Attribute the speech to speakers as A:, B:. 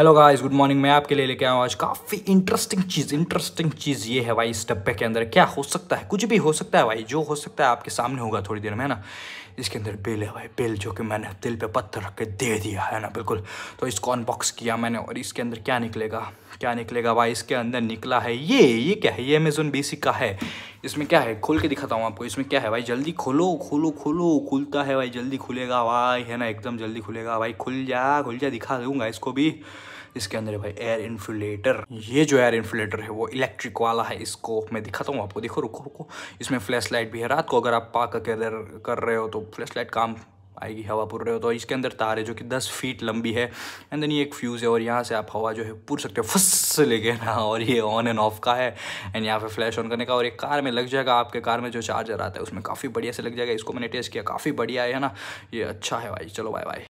A: hello guys good morning मैं आपके लिए लेके आया हूँ आज काफ़ी इंटरेस्टिंग चीज़ इंटरेस्टिंग चीज़ ये है भाई इस डब्बे के अंदर क्या हो सकता है कुछ भी हो सकता है भाई जो हो सकता है आपके सामने होगा थोड़ी देर में है ना इसके अंदर बिल है भाई बिल जो कि मैंने दिल पे पत्थर रख के दे दिया है ना बिल्कुल तो इसको अनबॉक्स किया मैंने और इसके अंदर क्या निकलेगा क्या निकलेगा भाई इसके अंदर निकला है ये ये क्या है ये अमेजोन बेसिक का है इसमें क्या है खोल के दिखाता हूँ आपको इसमें क्या है भाई जल्दी खोलो खोलो खोलो खुलता है भाई जल्दी खुलेगा भाई है ना एकदम जल्दी खुलेगा भाई खुल जा खुल जा दिखा दूंगा इसको भी इसके अंदर है भाई एयर इन्फ्लेटर ये जो एयर इन्फ्लेटर है वो इलेक्ट्रिक वाला है इसको मैं दिखाता हूँ आपको देखो रुको रुको इसमें फ्लैश लाइट भी है रात को अगर आप पाक कर कर रहे हो तो फ्लैश लाइट काम आएगी हवा पुर रहे हो तो इसके अंदर तार है जो कि दस फीट लंबी है एंड देन ये एक फ्यूज़ है और यहाँ से आप हवा जो है पूर सकते हो फस से लेके ना और ये ऑन एंड ऑफ का है एंड यहाँ पे फ्लैश ऑन करने का और एक कार में लग जाएगा आपके कार में जो चार्जर आता है उसमें काफ़ी बढ़िया से लग जाएगा इसको मैंने टेस्ट किया काफ़ी बढ़िया है ना ये अच्छा है भाई चलो बाय बाय